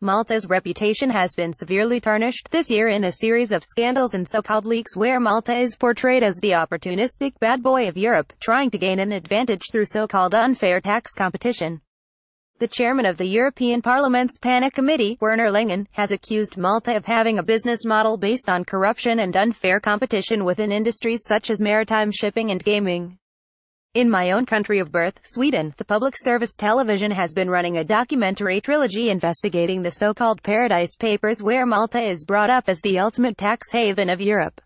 Malta's reputation has been severely tarnished this year in a series of scandals and so-called leaks where Malta is portrayed as the opportunistic bad boy of Europe, trying to gain an advantage through so-called unfair tax competition. The chairman of the European Parliament's PANA committee, Werner Langen, has accused Malta of having a business model based on corruption and unfair competition within industries such as maritime shipping and gaming. In my own country of birth, Sweden, the public service television has been running a documentary trilogy investigating the so-called Paradise Papers where Malta is brought up as the ultimate tax haven of Europe.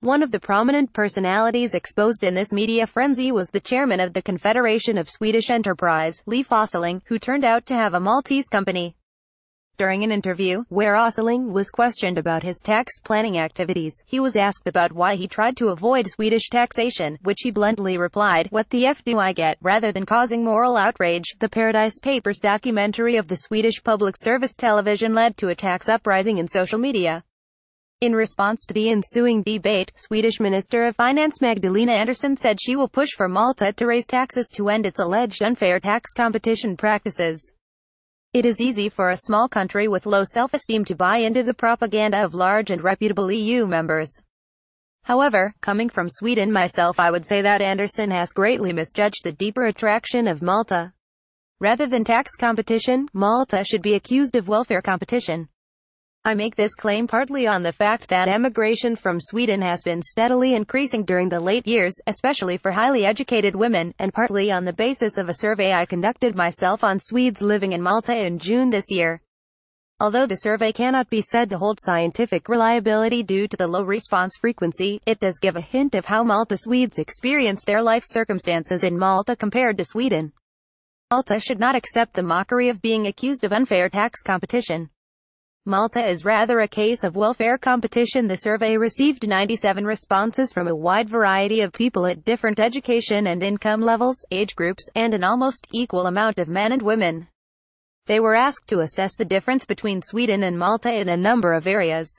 One of the prominent personalities exposed in this media frenzy was the chairman of the Confederation of Swedish Enterprise, Lee Fosseling, who turned out to have a Maltese company. During an interview, where Osling was questioned about his tax planning activities, he was asked about why he tried to avoid Swedish taxation, which he bluntly replied, what the F do I get, rather than causing moral outrage. The Paradise Papers documentary of the Swedish public service television led to a tax uprising in social media. In response to the ensuing debate, Swedish Minister of Finance Magdalena Andersson said she will push for Malta to raise taxes to end its alleged unfair tax competition practices. It is easy for a small country with low self-esteem to buy into the propaganda of large and reputable EU members. However, coming from Sweden myself I would say that Anderson has greatly misjudged the deeper attraction of Malta. Rather than tax competition, Malta should be accused of welfare competition. I make this claim partly on the fact that emigration from Sweden has been steadily increasing during the late years, especially for highly educated women, and partly on the basis of a survey I conducted myself on Swedes living in Malta in June this year. Although the survey cannot be said to hold scientific reliability due to the low response frequency, it does give a hint of how Malta Swedes experience their life circumstances in Malta compared to Sweden. Malta should not accept the mockery of being accused of unfair tax competition. Malta is rather a case of welfare competition. The survey received 97 responses from a wide variety of people at different education and income levels, age groups, and an almost equal amount of men and women. They were asked to assess the difference between Sweden and Malta in a number of areas.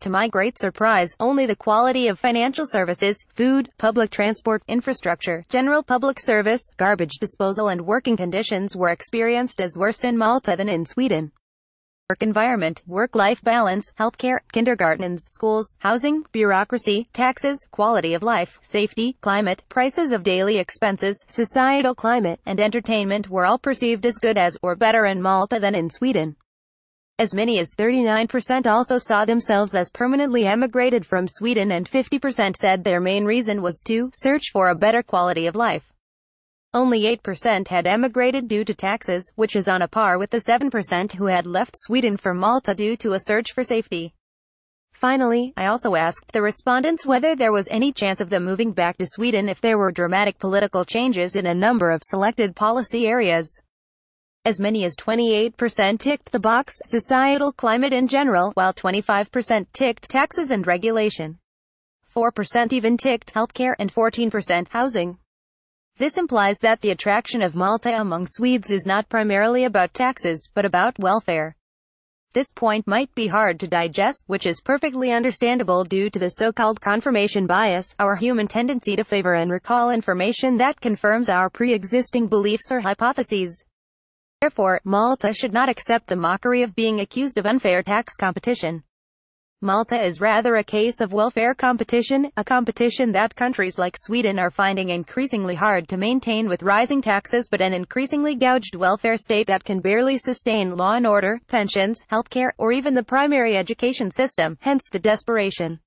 To my great surprise, only the quality of financial services, food, public transport, infrastructure, general public service, garbage disposal and working conditions were experienced as worse in Malta than in Sweden work environment, work-life balance, healthcare, kindergartens, schools, housing, bureaucracy, taxes, quality of life, safety, climate, prices of daily expenses, societal climate, and entertainment were all perceived as good as or better in Malta than in Sweden. As many as 39% also saw themselves as permanently emigrated from Sweden and 50% said their main reason was to search for a better quality of life. Only 8% had emigrated due to taxes, which is on a par with the 7% who had left Sweden for Malta due to a search for safety. Finally, I also asked the respondents whether there was any chance of them moving back to Sweden if there were dramatic political changes in a number of selected policy areas. As many as 28% ticked the box societal climate in general, while 25% ticked taxes and regulation. 4% even ticked healthcare and 14% housing. This implies that the attraction of Malta among Swedes is not primarily about taxes, but about welfare. This point might be hard to digest, which is perfectly understandable due to the so-called confirmation bias, our human tendency to favor and recall information that confirms our pre-existing beliefs or hypotheses. Therefore, Malta should not accept the mockery of being accused of unfair tax competition. Malta is rather a case of welfare competition, a competition that countries like Sweden are finding increasingly hard to maintain with rising taxes but an increasingly gouged welfare state that can barely sustain law and order, pensions, healthcare, or even the primary education system, hence the desperation.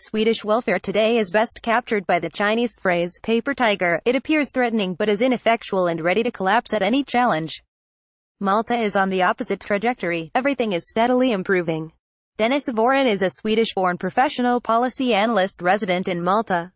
Swedish welfare today is best captured by the Chinese phrase, paper tiger. It appears threatening but is ineffectual and ready to collapse at any challenge. Malta is on the opposite trajectory, everything is steadily improving. Dennis Voren is a Swedish-born professional policy analyst resident in Malta.